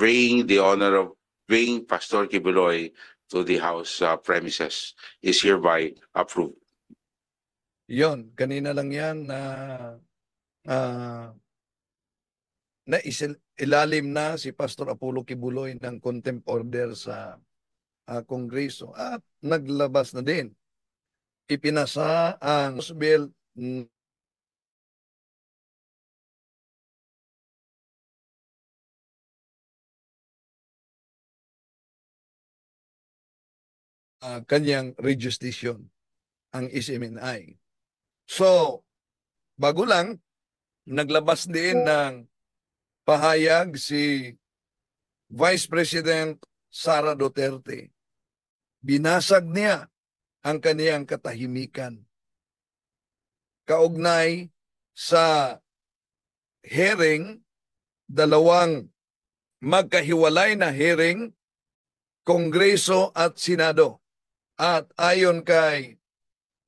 bring the honor of bring Pastor Kibuloy to the house uh, premises is hereby approved. Yon, kanina lang yan na uh, na ilalim na si Pastor Apollo Kibuloy ng contempt order sa uh, Kongreso at naglabas na din. Ipinasa ang House Bill uh, kanyang registration, ang SMNI. So, bago lang, naglabas din hmm. ng pahayag si Vice President Sara Duterte. Binasag niya ang kaniyang katahimikan. Kaugnay sa hearing, dalawang magkahiwalay na hearing, Kongreso at Senado. At ayon kay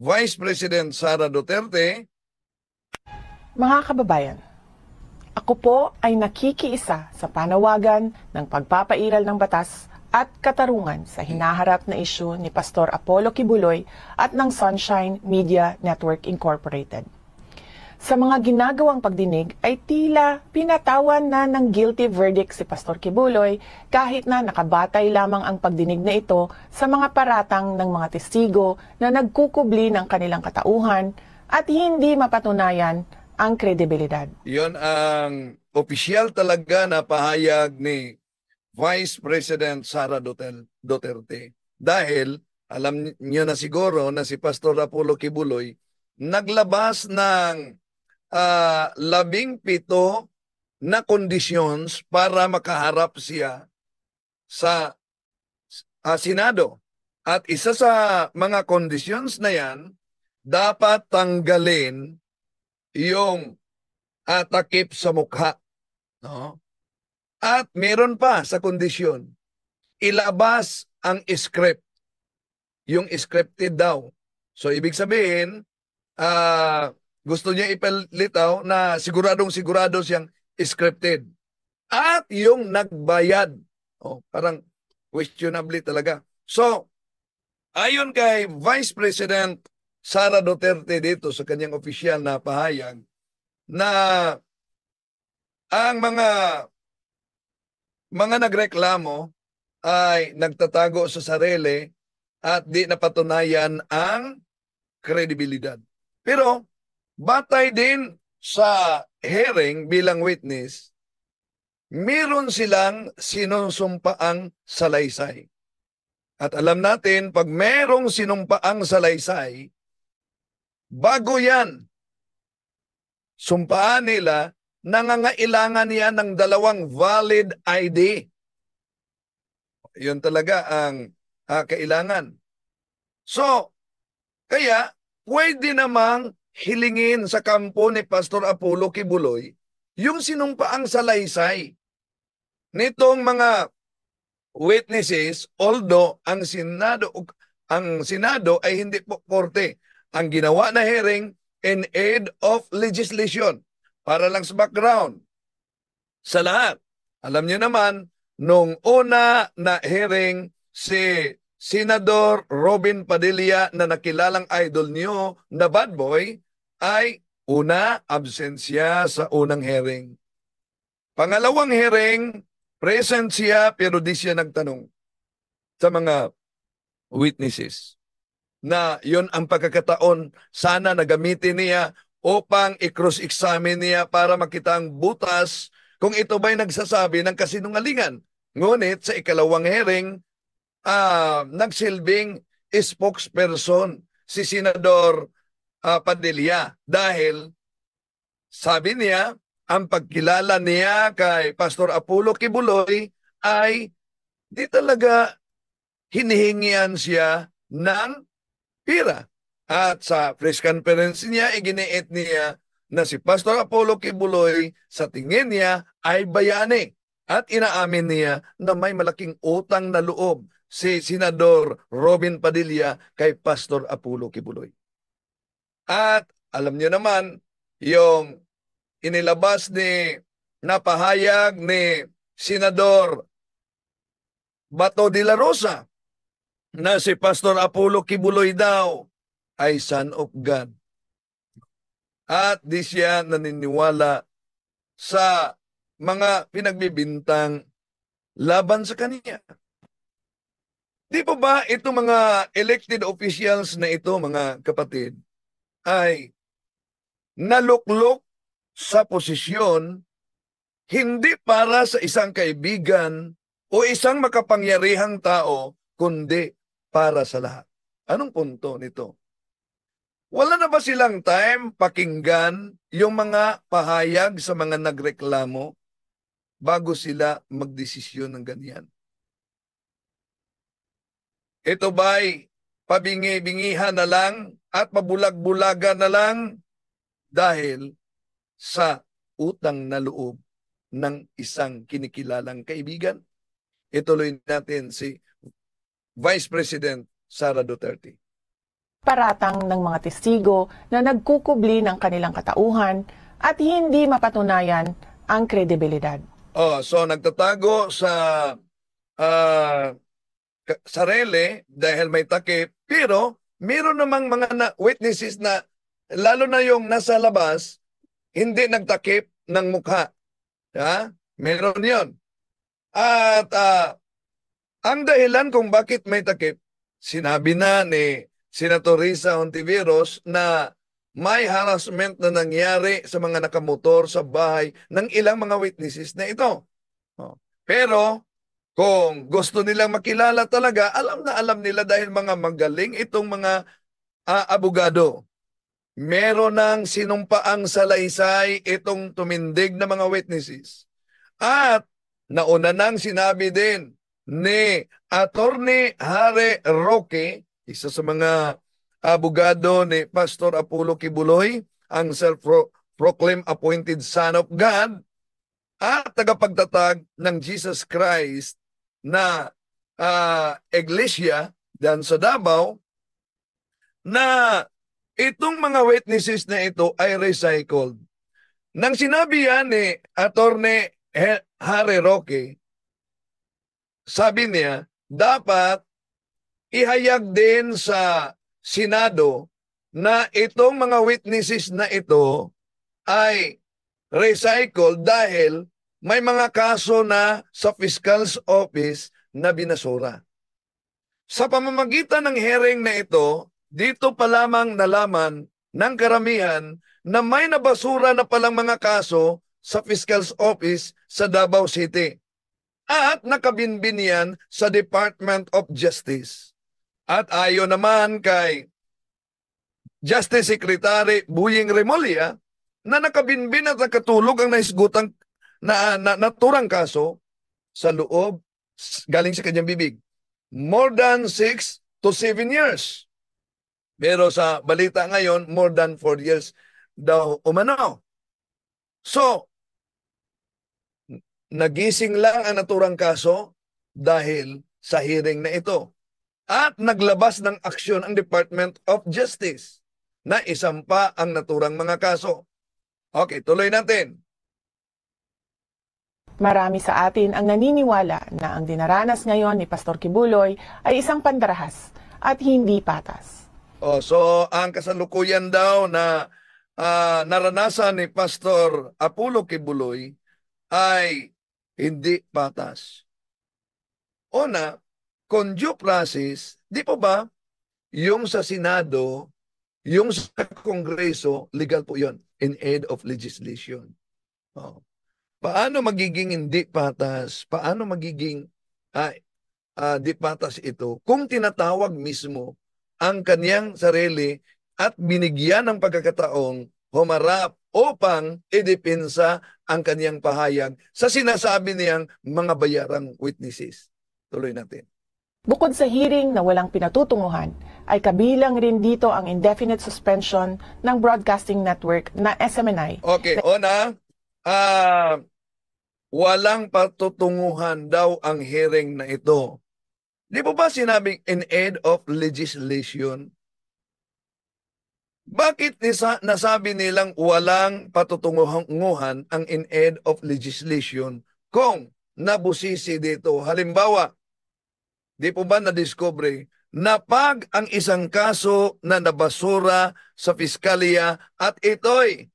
Vice President Sara Duterte, Mga kababayan, ako po ay nakikiisa sa panawagan ng pagpapairal ng batas at katarungan sa hinaharap na isyu ni Pastor Apollo Kibuloy at ng Sunshine Media Network Incorporated sa mga ginagawang pagdinig ay tila pinatawan na ng guilty verdict si Pastor Kibuloy kahit na nakabatay lamang ang pagdinig na ito sa mga paratang ng mga testigo na nagkukubli ng kanilang katauhan at hindi mapatunayan ang kredibilidad. Yon ang opisyal talaga na pahayag ni Vice President Sara Duterte. Dahil alam niyo na siguro na si Pastor Apollo Kibuloy naglabas ng uh, labing pito na conditions para makaharap siya sa uh, Senado. At isa sa mga conditions na yan, dapat tanggalin yung atakip sa mukha. No? At meron pa sa kondisyon, ilabas ang script. Yung scripted daw. So ibig sabihin, uh, gusto niya ipalitaw na siguradong sigurado siyang scripted. At yung nagbayad. Oh, parang questionably talaga. So, ayon kay Vice President Sara Duterte dito sa kanyang opisyal na pahayag na ang mga mga nagreklamo ay nagtatago sa sarili at di napatunayan ang kredibilidad. Pero Batay din sa hearing bilang witness, meron silang sinusumpaang salaysay. At alam natin, pag merong sinumpaang salaysay, bago yan, sumpaan nila, nangangailangan yan ng dalawang valid ID. Yun talaga ang uh, kailangan. So, kaya pwede namang hilingin sa kampo ni Pastor Apollo Kibuloy yung sinumpaang salaysay nitong mga witnesses although ang Senado ang Senado ay hindi po korte ang ginawa na hearing in aid of legislation para lang sa background sa lahat alam niyo naman nung una na hearing si Senador Robin Padilla na nakilalang idol niyo na bad boy ay una, absensya sa unang hearing. Pangalawang hearing, present siya pero di siya nagtanong sa mga witnesses na yon ang pagkakataon sana nagamitin niya upang i-cross-examine niya para makita ang butas kung ito ba'y nagsasabi ng kasinungalingan. Ngunit sa ikalawang hearing, uh, nagsilbing spokesperson si Senador uh, Padilla dahil sabi niya ang pagkilala niya kay Pastor Apulo Kibuloy ay di talaga hinihingian siya ng pira. At sa press conference niya, iginiit niya na si Pastor Apollo Kibuloy sa tingin niya ay bayani at inaamin niya na may malaking utang na loob si Senador Robin Padilla kay Pastor Apulo Kibuloy. At alam niyo naman, yung inilabas ni napahayag ni Senador Bato de la Rosa na si Pastor Apulo Kibuloy daw ay son of God. At di siya naniniwala sa mga pinagbibintang laban sa kanya. Di po ba itong mga elected officials na ito mga kapatid ay naluklok sa posisyon hindi para sa isang kaibigan o isang makapangyarihang tao kundi para sa lahat. Anong punto nito? Wala na ba silang time pakinggan yung mga pahayag sa mga nagreklamo bago sila magdesisyon ng ganyan? Ito ba'y pabingi-bingihan na lang at mabulag bulaga na lang dahil sa utang na loob ng isang kinikilalang kaibigan? Ituloy natin si Vice President Sara Duterte. Paratang ng mga testigo na nagkukubli ng kanilang katauhan at hindi mapatunayan ang kredibilidad. Oh, so nagtatago sa uh, sarili dahil may takip. Pero meron namang mga na witnesses na lalo na yung nasa labas, hindi nagtakip ng mukha. Ha? Meron yon. At uh, ang dahilan kung bakit may takip, sinabi na ni Senator Risa Ontiveros na may harassment na nangyari sa mga nakamotor sa bahay ng ilang mga witnesses na ito. Oh. Pero kung gusto nilang makilala talaga, alam na alam nila dahil mga magaling itong mga uh, abogado. Meron ng sinumpaang salaysay itong tumindig na mga witnesses. At nauna nang sinabi din ni Attorney Hare Roque, isa sa mga abogado ni Pastor Apollo Kibuloy, ang self-proclaimed appointed son of God, at tagapagtatag ng Jesus Christ na uh, iglesia dyan sa Davao na itong mga witnesses na ito ay recycled. Nang sinabi yan ni eh, Attorney Harry Roque, sabi niya, dapat ihayag din sa Senado na itong mga witnesses na ito ay recycled dahil may mga kaso na sa Fiscal's Office na binasura. Sa pamamagitan ng hearing na ito, dito pa lamang nalaman ng karamihan na may nabasura na palang mga kaso sa Fiscal's Office sa Davao City at nakabinbin yan sa Department of Justice. At ayon naman kay Justice Secretary Buying Remolia na nakabinbin at nakatulog ang naisgutang na, na naturang kaso sa loob galing sa kanyang bibig. More than 6 to 7 years. Pero sa balita ngayon, more than 4 years daw umano. So, nagising lang ang naturang kaso dahil sa hearing na ito. At naglabas ng aksyon ang Department of Justice na isampa ang naturang mga kaso. Okay, tuloy natin. Marami sa atin ang naniniwala na ang dinaranas ngayon ni Pastor Kibuloy ay isang pandarahas at hindi patas. Oh, so ang kasalukuyan daw na uh, naranasan ni Pastor Apulo Kibuloy ay hindi patas. Una, con due process, di po ba yung sa Senado, yung sa Kongreso, legal po yon in aid of legislation. Oh. Paano magiging hindi patas? Paano magiging uh, uh, di patas ito kung tinatawag mismo ang kaniyang sarili at binigyan ng pagkakataong humarap upang idepensa ang kaniyang pahayag sa sinasabi niyang mga bayarang witnesses. Tuloy natin. Bukod sa hearing na walang pinatutunguhan, ay kabilang rin dito ang indefinite suspension ng broadcasting network na SMNI. Okay, na- uh, ah, walang patutunguhan daw ang hearing na ito. Di po ba sinabing in aid of legislation? Bakit nisa, nasabi nilang walang patutunguhan ang in aid of legislation kung nabusisi dito? Halimbawa, di po ba na-discovery na pag ang isang kaso na nabasura sa Fiskalya at ito'y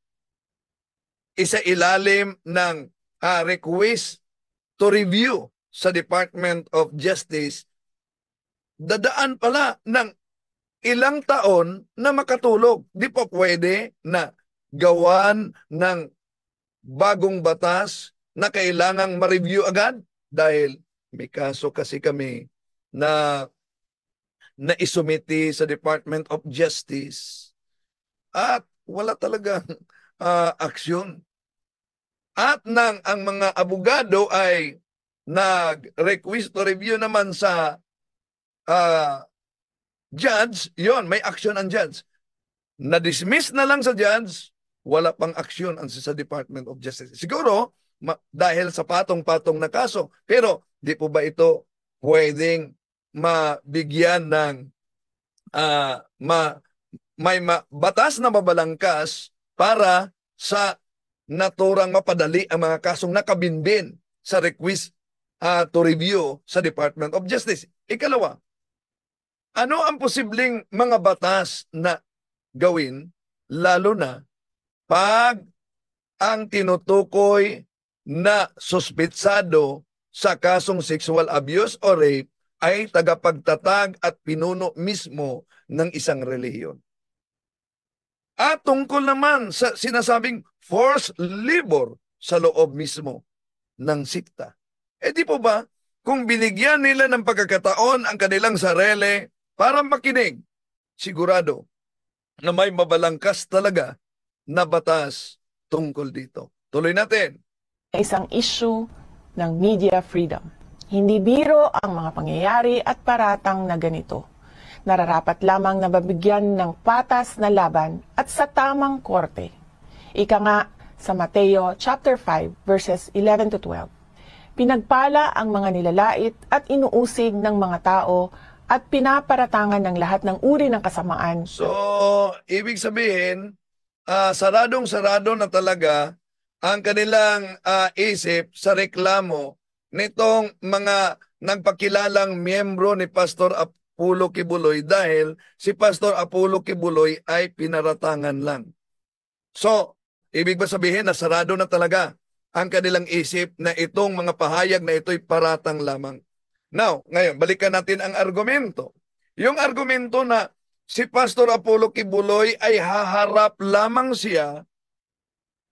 isa ilalim ng uh, request to review sa Department of Justice, dadaan pala ng ilang taon na makatulog. Di po pwede na gawan ng bagong batas na kailangang ma-review agad dahil may kaso kasi kami na na naisumiti sa Department of Justice at wala talagang uh, aksyon at nang ang mga abogado ay nag-request to review naman sa uh, judge, yon may action ang judge. Na-dismiss na lang sa judge, wala pang action ang sa Department of Justice. Siguro, dahil sa patong-patong na kaso. Pero, di po ba ito pwedeng mabigyan ng uh, ma, may ma, batas na mabalangkas para sa naturang mapadali ang mga kasong nakabinbin sa request uh, to review sa Department of Justice. Ikalawa, ano ang posibleng mga batas na gawin lalo na pag ang tinutukoy na suspitsado sa kasong sexual abuse or rape ay tagapagtatag at pinuno mismo ng isang reliyon. At tungkol naman sa sinasabing forced labor sa loob mismo ng sikta. E di po ba, kung binigyan nila ng pagkakataon ang kanilang sarili para makinig, sigurado na may mabalangkas talaga na batas tungkol dito. Tuloy natin. Isang issue ng media freedom. Hindi biro ang mga pangyayari at paratang na ganito. Nararapat lamang na mabigyan ng patas na laban at sa tamang korte. Ika nga sa Mateo chapter 5 verses 11 to 12. Pinagpala ang mga nilalait at inuusig ng mga tao at pinaparatangan ng lahat ng uri ng kasamaan. So, ibig sabihin, uh, saradong-sarado na talaga ang kanilang uh, isip sa reklamo nitong mga nagpakilalang miyembro ni Pastor Apulo Kibuloy dahil si Pastor Apulo Kibuloy ay pinaratangan lang. So, Ibig ba sabihin na sarado na talaga ang kanilang isip na itong mga pahayag na ito'y paratang lamang. Now, ngayon, balikan natin ang argumento. Yung argumento na si Pastor Apollo Kibuloy ay haharap lamang siya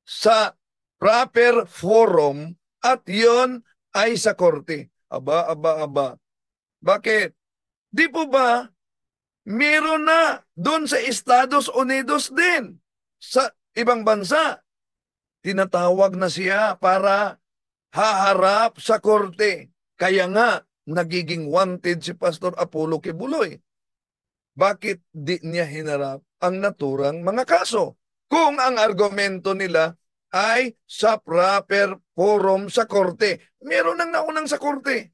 sa proper forum at yon ay sa korte. Aba, aba, aba. Bakit? Di po ba meron na doon sa Estados Unidos din sa ibang bansa, tinatawag na siya para haharap sa korte. Kaya nga, nagiging wanted si Pastor Apollo Kibuloy. Bakit di niya hinarap ang naturang mga kaso? Kung ang argumento nila ay sa proper forum sa korte. Meron ang naunang sa korte.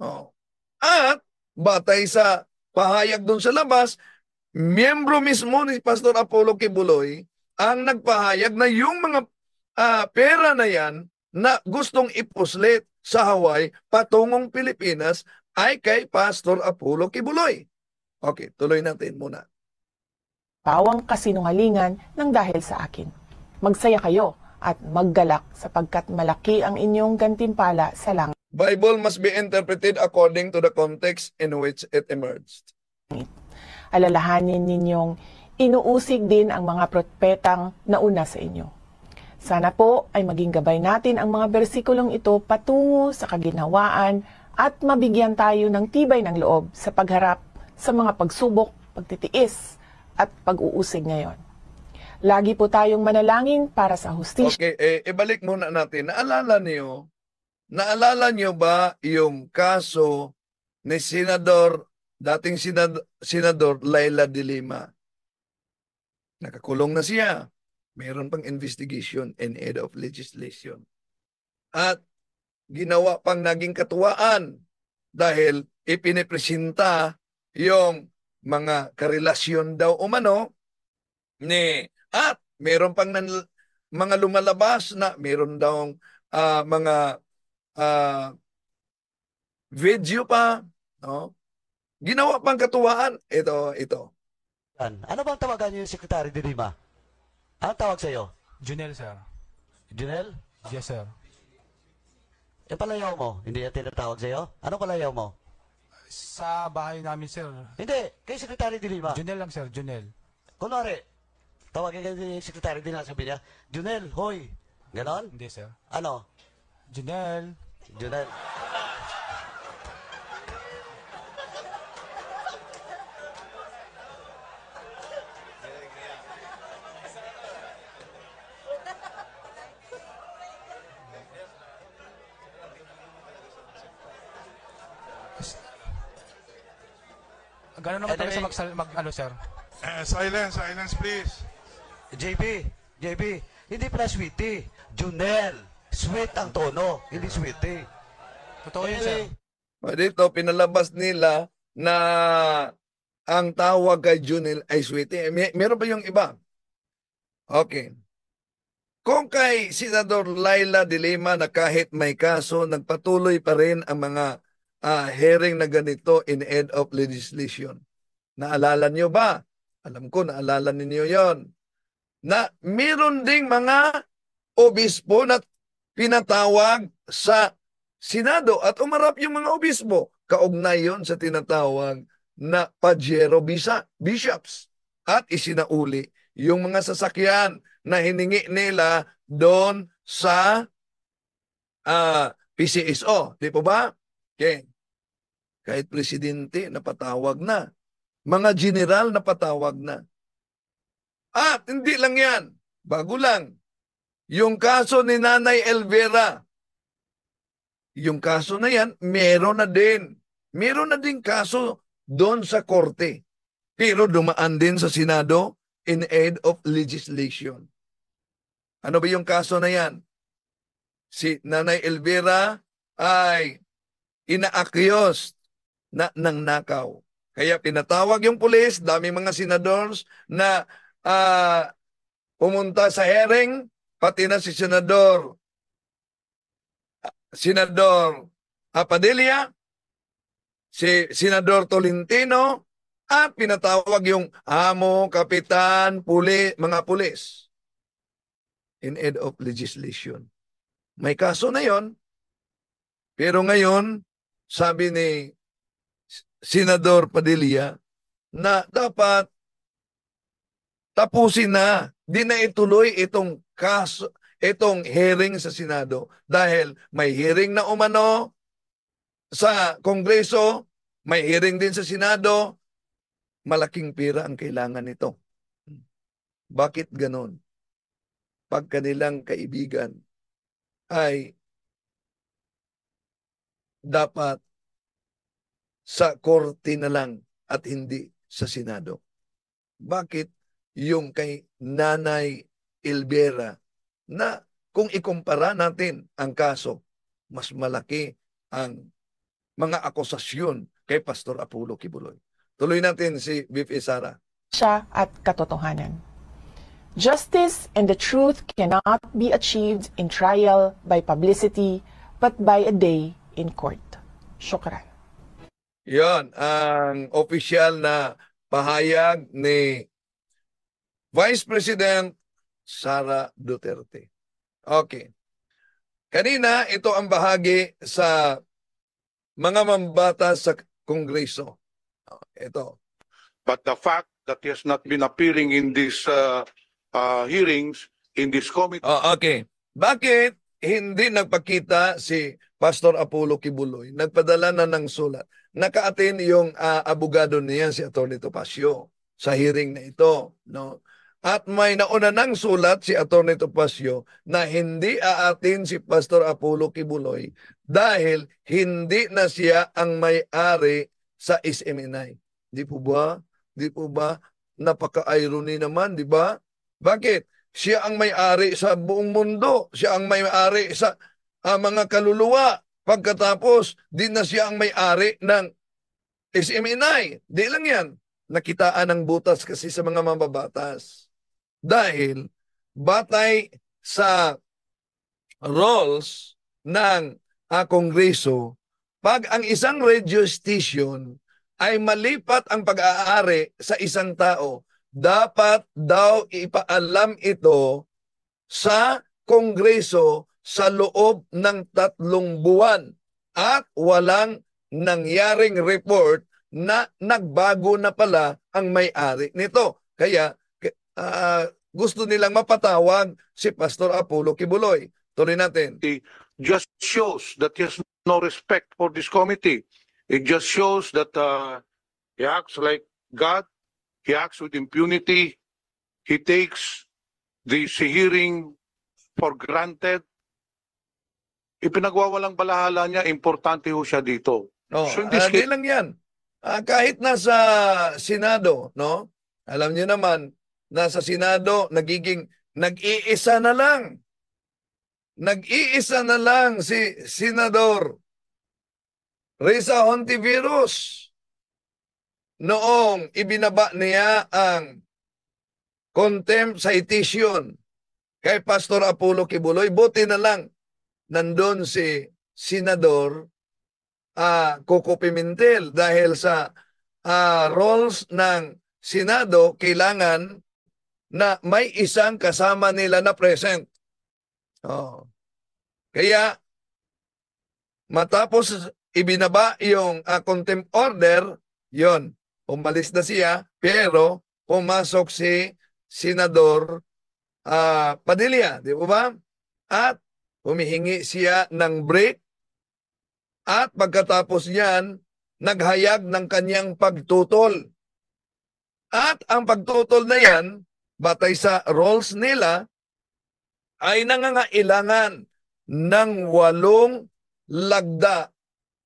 Oh. At batay sa pahayag doon sa labas, miyembro mismo ni Pastor Apollo Kibuloy ang nagpahayag na yung mga uh, pera na yan na gustong iposlet sa Hawaii patungong Pilipinas ay kay Pastor Apollo Kibuloy. Okay, tuloy natin muna. Pawang kasinungalingan ng dahil sa akin. Magsaya kayo at maggalak sapagkat malaki ang inyong gantimpala sa langit. Bible must be interpreted according to the context in which it emerged. Alalahanin ninyong inuusig din ang mga propetang nauna sa inyo. Sana po ay maging gabay natin ang mga bersikulong ito patungo sa kaginhawaan at mabigyan tayo ng tibay ng loob sa pagharap sa mga pagsubok, pagtitiis at pag-uusig ngayon. Lagi po tayong manalangin para sa hustisya. Okay, eh, ibalik muna natin. Naalala niyo, naalala niyo ba yung kaso ni Senador, dating Senador, Senador Laila Dilima? Nakakulong na siya. Meron pang investigation and head of legislation. At ginawa pang naging katuwaan dahil ipinipresenta yung mga karelasyon daw umano ni at meron pang nan, mga lumalabas na meron daw uh, mga uh, video pa no ginawa pang katuwaan ito ito ano bang tawagan niyo yung Secretary Didima? Anong tawag sa'yo? Junel, sir. Junel? Yes, sir. Yung palayaw mo, hindi yan tinatawag sa'yo? Ano palayaw mo? Sa bahay namin, sir. Hindi, kay Secretary Dilima. Junel lang, sir. Junel. Kunwari, tawagin kayo ni Secretary Dilima, sabi niya, Junel, hoy. Ganon? Hindi, sir. Ano? Junel. Junel. Ganun naman talaga sa mag, ano, sir. Eh, silence, silence please. JB, JB, hindi pala sweetie. Junel. Sweet ang tono, hindi sweetie. Totoo yun, sir. O dito, pinalabas nila na ang tawag kay Junel ay sweetie. May, meron pa yung iba. Okay. Kung kay Senador Laila Dilema na kahit may kaso, nagpatuloy pa rin ang mga uh, hearing na ganito in aid of legislation. Naalala niyo ba? Alam ko, naalala ninyo yon Na meron ding mga obispo na pinatawag sa Senado at umarap yung mga obispo. Kaugnay yon sa tinatawag na pajero bisa, bishops. At isinauli yung mga sasakyan na hiningi nila doon sa uh, ah, PCSO. Di po ba? Okay. Kahit presidente, napatawag na. Mga general, napatawag na. At hindi lang yan. Bago lang. Yung kaso ni Nanay Elvera. Yung kaso na yan, meron na din. Meron na din kaso doon sa korte. Pero dumaan din sa Senado in aid of legislation. Ano ba yung kaso na yan? Si Nanay Elvira ay inaakyos na, ng nakaw. Kaya pinatawag yung pulis, dami mga senadors na uh, pumunta sa hearing, pati na si Senador Senador Apadilla, si Senador Tolentino, at pinatawag yung amo, kapitan, puli, mga pulis in aid of legislation. May kaso na yon. Pero ngayon, sabi ni Senador Padilla na dapat tapusin na, di na ituloy itong kaso, itong hearing sa Senado dahil may hearing na umano sa Kongreso, may hearing din sa Senado, malaking pira ang kailangan nito. Bakit ganon? Pag kanilang kaibigan ay dapat sa korte na lang at hindi sa Senado. Bakit yung kay Nanay Elvera na kung ikumpara natin ang kaso, mas malaki ang mga akusasyon kay Pastor Apulo Kibuloy. Tuloy natin si VP Sara. Siya at katotohanan. Justice and the truth cannot be achieved in trial by publicity but by a day in court. Shukran. Yon, ang official na pahayag ni Vice President Sara Duterte. Okay. Kanina, ito ang bahagi sa mga mambata sa Kongreso. Ito. But the fact that he has not been appearing in these uh, uh, hearings, in this committee... Oh, okay. Bakit hindi nagpakita si Pastor Apollo Kibuloy? Nagpadala na ng sulat naka Nakaatin yung uh, abogado niya si Atty. Topacio sa hearing na ito, no? At may nauna nang sulat si Atty. Topacio na hindi aatin si Pastor Apollo Kibuloy dahil hindi na siya ang may-ari sa SMNI. Di po ba? Di po ba? Napaka-irony naman, di ba? Bakit? Siya ang may-ari sa buong mundo. Siya ang may-ari sa uh, mga kaluluwa. Pagkatapos, di na siya ang may-ari ng SMNI. Di lang yan. Nakitaan ng butas kasi sa mga mababatas. Dahil batay sa rules ng uh, Kongreso, pag ang isang radio station ay malipat ang pag-aari sa isang tao, dapat daw ipaalam ito sa Kongreso sa loob ng tatlong buwan at walang nangyaring report na nagbago na pala ang may-ari nito. Kaya uh, gusto nilang mapatawag si Pastor Apollo Kibuloy. Tuloy natin. It just shows that he has no respect for this committee. It just shows that uh, he acts like God. He acts with impunity. He takes this hearing for granted ipinagwawalang balahala niya, importante ho siya dito. No, so, uh, case... lang yan. Uh, kahit nasa Senado, no? Alam niyo naman, nasa Senado, nagiging nag-iisa na lang. Nag-iisa na lang si Senador Risa Hontivirus noong ibinaba niya ang contempt citation kay Pastor Apollo Kibuloy. Buti na lang nandun si Senador uh, Coco Pimentel dahil sa uh, roles ng Senado kailangan na may isang kasama nila na present. Oh. Kaya matapos ibinaba yung uh, contempt order, yon umalis na siya pero pumasok si Senador uh, Padilla, di ba? At Humihingi siya ng break at pagkatapos niyan, naghayag ng kanyang pagtutol. At ang pagtutol na yan, batay sa roles nila, ay nangangailangan ng walong lagda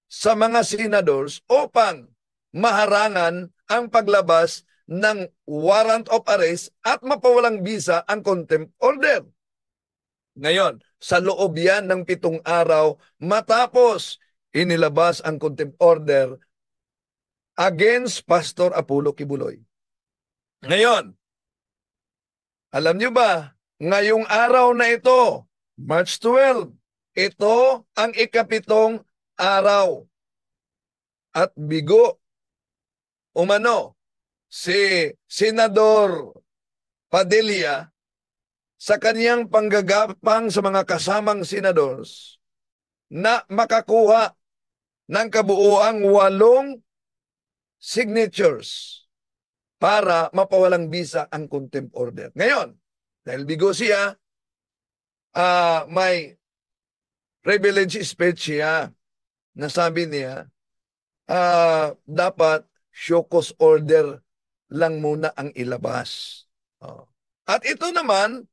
sa mga senators upang maharangan ang paglabas ng warrant of arrest at mapawalang bisa ang contempt order. Ngayon, sa loob yan ng pitong araw matapos inilabas ang contempt order against Pastor Apollo Kibuloy. Ngayon, alam nyo ba, ngayong araw na ito, March 12, ito ang ikapitong araw. At bigo, umano, si Senador Padilla sa kaniyang panggagapang sa mga kasamang senadors na makakuha ng kabuuang walong signatures para mapawalang bisa ang contempt order. Ngayon, dahil bigo siya, uh, may privilege speech siya na sabi niya, uh, dapat show cause order lang muna ang ilabas. Oh. At ito naman,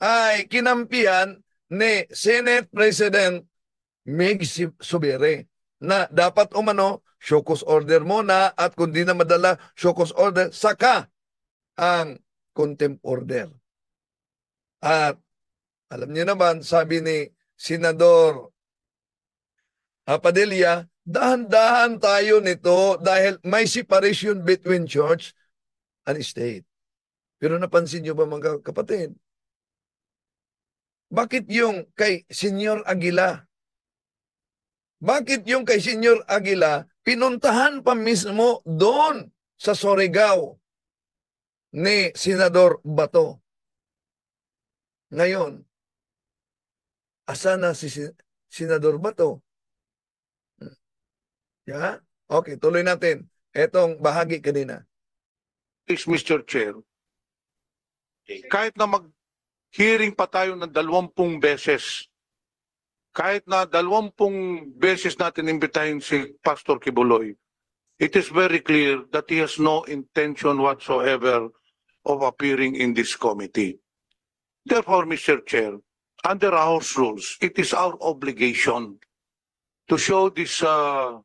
ay kinampihan ni Senate President Meg Subire na dapat umano show cause order muna at kung di na madala show cause order saka ang contempt order. At alam niyo naman sabi ni Senador Apadelia, dahan-dahan tayo nito dahil may separation between church and state. Pero napansin niyo ba mga kapatid, bakit yung kay Senyor Aguila? Bakit yung kay Senyor Aguila pinuntahan pa mismo doon sa Sorigao ni Senador Bato? Ngayon, asa na si Senador Bato? Hmm. Yeah? Okay, tuloy natin. Etong bahagi kanina. Please, Mr. Chair, kahit na mag hearing pa tayo ng dalawampung beses. Kahit na dalawampung beses natin imbitahin si Pastor Kibuloy, it is very clear that he has no intention whatsoever of appearing in this committee. Therefore, Mr. Chair, under our rules, it is our obligation to show these uh,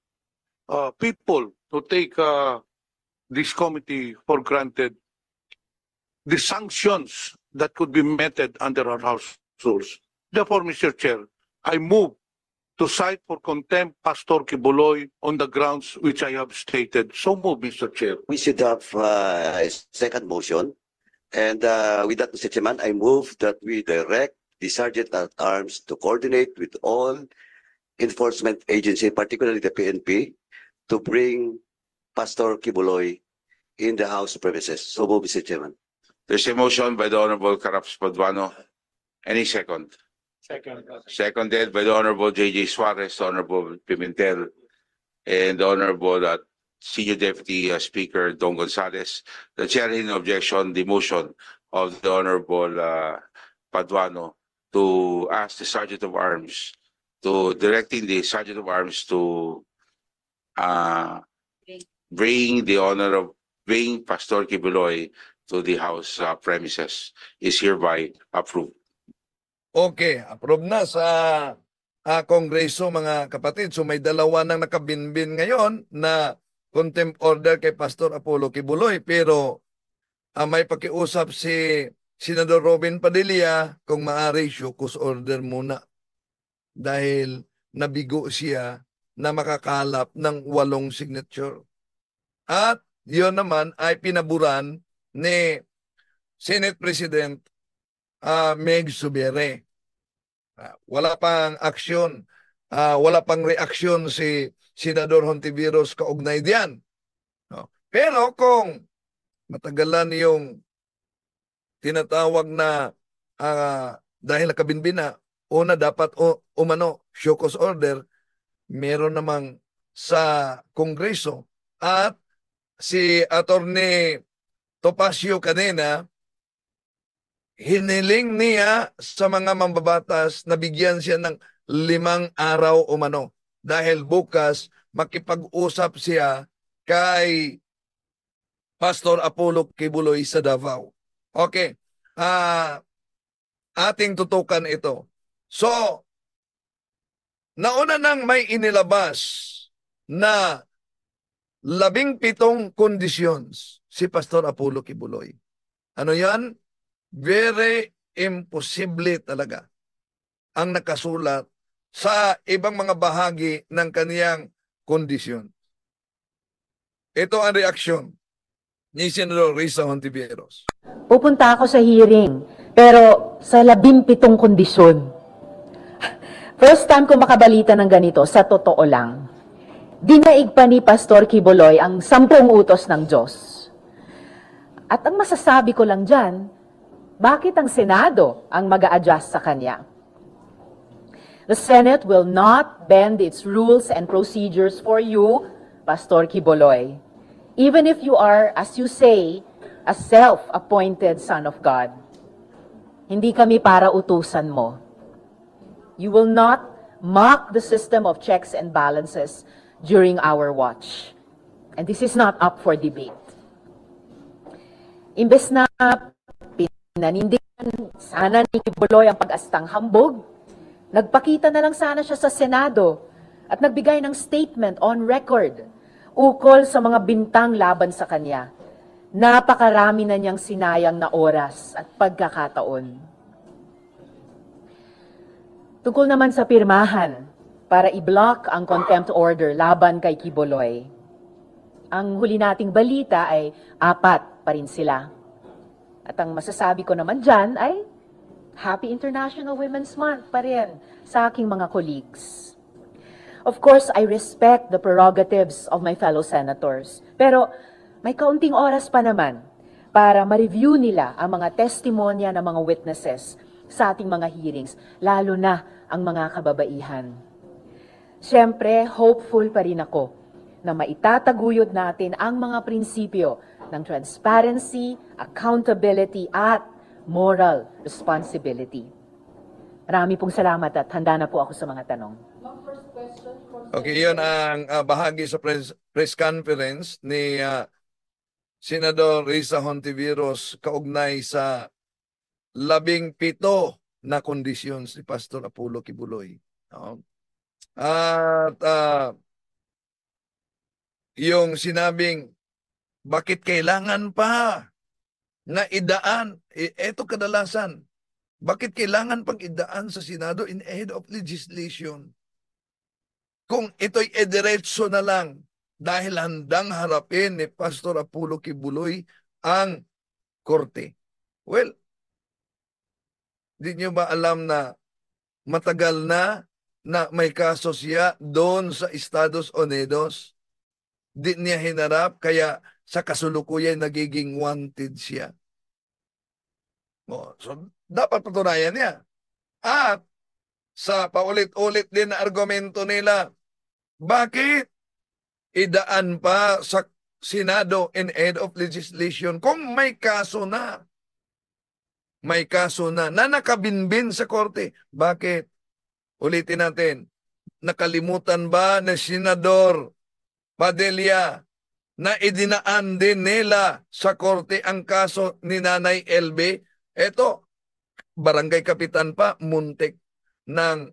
uh, people to take uh, this committee for granted the sanctions that could be meted under our house rules. Therefore, Mr. Chair, I move to cite for contempt Pastor Kibuloy on the grounds which I have stated. So move, Mr. Chair. We should have uh, a second motion. And uh, with that, Mr. Chairman, I move that we direct the Sergeant at Arms to coordinate with all enforcement agencies, particularly the PNP, to bring Pastor Kibuloy in the House premises. So move, Mr. Chairman. There's a motion by the Honorable Carraps Paduano. Any second? Second. Seconded by the Honorable J.J. Suarez, Honorable Pimentel, and the Honorable uh, Senior Deputy uh, Speaker Don Gonzalez. The chair in objection, the motion of the Honorable uh, Paduano to ask the Sergeant of Arms to directing the Sergeant of Arms to uh, bring the honor of bring Pastor Kibuloy to the House uh, premises is hereby approved. Okay, approve na sa ah, Kongreso mga kapatid. So may dalawa nang nakabinbin ngayon na contempt order kay Pastor Apollo Kibuloy pero ah, may pakiusap si Senador Robin Padilla kung maaari shokus order muna dahil nabigo siya na makakalap ng walong signature. At yon naman ay pinaburan ni Senate President uh, Meg Subire. Uh, ah, wala pang aksyon, uh, wala pang reaksyon si Senador Hontiveros kaugnay diyan. No? Pero kung matagalan yung tinatawag na uh, dahil nakabinbina, una dapat o, umano, show cause order, meron namang sa Kongreso at si Attorney Topacio kanina, hiniling niya sa mga mambabatas na bigyan siya ng limang araw umano dahil bukas makipag-usap siya kay Pastor Apollo Kibuloy sa Davao. Okay. Uh, ating tutukan ito. So, nauna nang may inilabas na labing pitong conditions si Pastor Apollo Kibuloy. Ano yan? Very imposible talaga ang nakasulat sa ibang mga bahagi ng kaniyang kondisyon. Ito ang reaksyon ni Senador Risa Hontiveros. Pupunta ako sa hearing, pero sa labimpitong kondisyon. First time ko makabalita ng ganito, sa totoo lang Dinaig pa ni Pastor Kiboloy ang sampung utos ng Diyos. At ang masasabi ko lang dyan, bakit ang Senado ang mag adjust sa kanya? The Senate will not bend its rules and procedures for you, Pastor Kiboloy, even if you are, as you say, a self-appointed son of God. Hindi kami para utusan mo. You will not mock the system of checks and balances during our watch. And this is not up for debate. Imbes na pinanindigan sana ni Kibuloy ang pag-astang hambog, nagpakita na lang sana siya sa Senado at nagbigay ng statement on record ukol sa mga bintang laban sa kanya. Napakarami na niyang sinayang na oras at pagkakataon. Tungkol naman sa pirmahan para i-block ang contempt order laban kay Kiboloy. Ang huli nating balita ay apat pa rin sila. At ang masasabi ko naman dyan ay Happy International Women's Month pa rin sa aking mga colleagues. Of course, I respect the prerogatives of my fellow senators. Pero may kaunting oras pa naman para ma-review nila ang mga testimonya ng mga witnesses sa ating mga hearings, lalo na ang mga kababaihan. Siyempre, hopeful pa rin ako na maitataguyod natin ang mga prinsipyo ng transparency, accountability at moral responsibility. Marami pong salamat at handa na po ako sa mga tanong. Okay, yun ang uh, bahagi sa press, press conference ni uh, Senador Risa Hontiveros kaugnay sa labing pito na kondisyon si Pastor Apollo Kibuloy. No? At uh, yung sinabing, bakit kailangan pa na idaan? Ito e, kadalasan, bakit kailangan pang idaan sa Senado in ahead of legislation? Kung ito'y ediretso na lang dahil handang harapin ni Pastor Apulo Kibuloy ang korte. Well, di nyo ba alam na matagal na na may kaso siya doon sa Estados Unidos. Di niya hinarap kaya sa kasulukuyan nagiging wanted siya. O, oh, so, dapat patunayan niya. At sa paulit-ulit din na argumento nila, bakit idaan pa sa Senado in aid of legislation kung may kaso na? May kaso na na nakabinbin sa korte. Bakit? Ulitin natin. Nakalimutan ba ni Senador Padilla na idinaan din nila sa korte ang kaso ni Nanay LB? Eto, barangay kapitan pa, muntik ng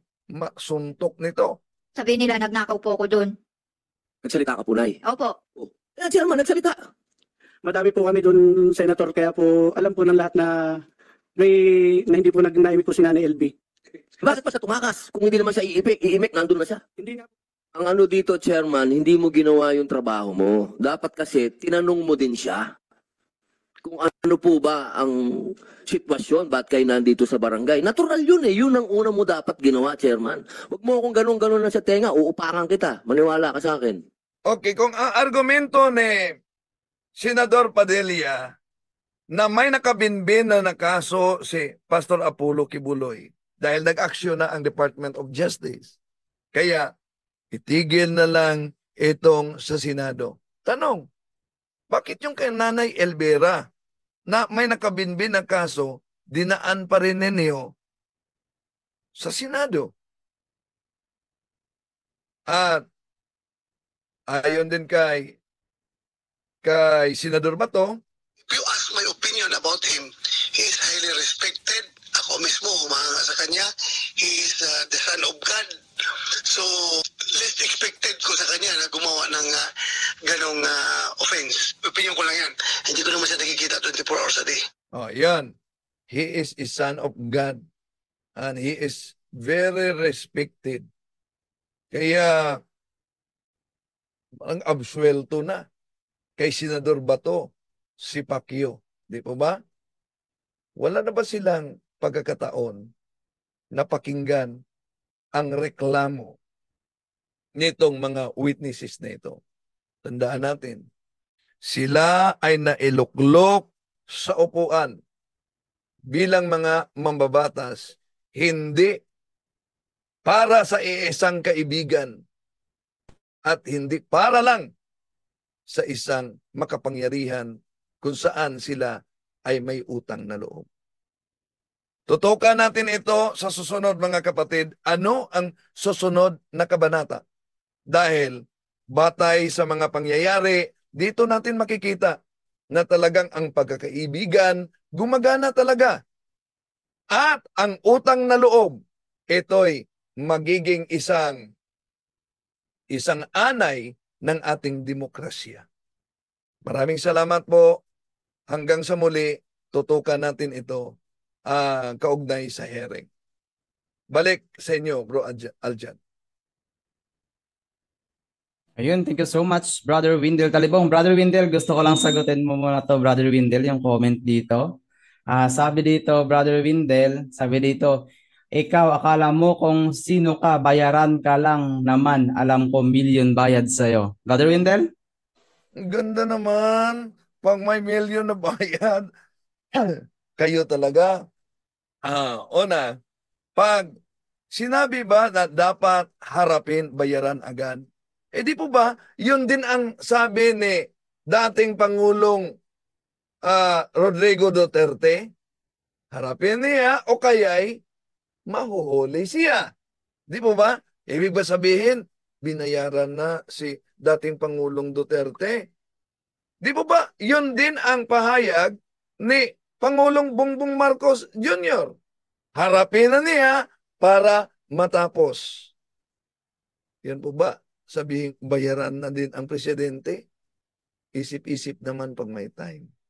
suntok nito. Sabi nila, nagnakaw po ako doon. Nagsalita ka po, Nay. Opo. Oh. Eh, chairman, nagsalita. Madami po kami doon, Senator, kaya po alam po ng lahat na may na hindi po nag-naimik po si Nanay LB. Bakit pa sa tumakas? Kung hindi naman siya iipik, iimik, nandun na siya. Hindi na. Ang ano dito, chairman, hindi mo ginawa yung trabaho mo. Dapat kasi, tinanong mo din siya. Kung ano po ba ang sitwasyon, ba't kayo nandito sa barangay. Natural yun eh. Yun ang una mo dapat ginawa, chairman. Huwag mo akong ganun-ganun na sa tenga, uupakan kita. Maniwala ka sa akin. Okay, kung ang argumento ni Senador Padilla na may nakabinbin na nakaso si Pastor Apollo Kibuloy, dahil nag-aksyon na ang Department of Justice. Kaya itigil na lang itong sa Senado. Tanong, bakit yung kay Nanay Elvera na may nakabinbin na kaso, dinaan pa rin ninyo sa Senado? At ayon din kay kay Senador Bato, If you ask my opinion about him, he is highly respected ako mismo humahanga sa kanya. He is uh, the son of God. So, least expected ko sa kanya na gumawa ng uh, ganong uh, offense. Opinion ko lang yan. Hindi ko naman siya nakikita 24 hours a day. Oh, yan. He is a son of God. And he is very respected. Kaya, ang absuelto na kay Senador Bato, si Pacquiao. Di po ba? Wala na ba silang pagkakataon na pakinggan ang reklamo nitong mga witnesses na ito. Tandaan natin, sila ay nailuklok sa upuan bilang mga mambabatas, hindi para sa iisang kaibigan at hindi para lang sa isang makapangyarihan kung saan sila ay may utang na loob. Tutukan natin ito sa susunod mga kapatid. Ano ang susunod na kabanata? Dahil batay sa mga pangyayari, dito natin makikita na talagang ang pagkakaibigan gumagana talaga. At ang utang na loob, ito'y magiging isang isang anay ng ating demokrasya. Maraming salamat po. Hanggang sa muli, tutukan natin ito uh, kaugnay sa herring. Balik sa inyo, bro Aljan. Ayun, thank you so much, Brother Windel Talibong. Brother Windel, gusto ko lang sagutin mo muna to, Brother Windel, yung comment dito. Uh, sabi dito, Brother Windel, sabi dito, ikaw, akala mo kung sino ka, bayaran ka lang naman, alam ko million bayad sa'yo. Brother Windel? Ganda naman. Pag may million na bayad, kayo talaga, Uh, una, pag sinabi ba na dapat harapin, bayaran agad? E di po ba, yun din ang sabi ni dating Pangulong uh, Rodrigo Duterte, harapin niya o kaya'y mahuhuli siya. Di po ba? Ibig ba sabihin, binayaran na si dating Pangulong Duterte? Di po ba, yun din ang pahayag ni Pangulong Bongbong Marcos Jr. Harapin na niya para matapos. Yan po ba? Sabihin, bayaran na din ang presidente? Isip-isip naman pag may time.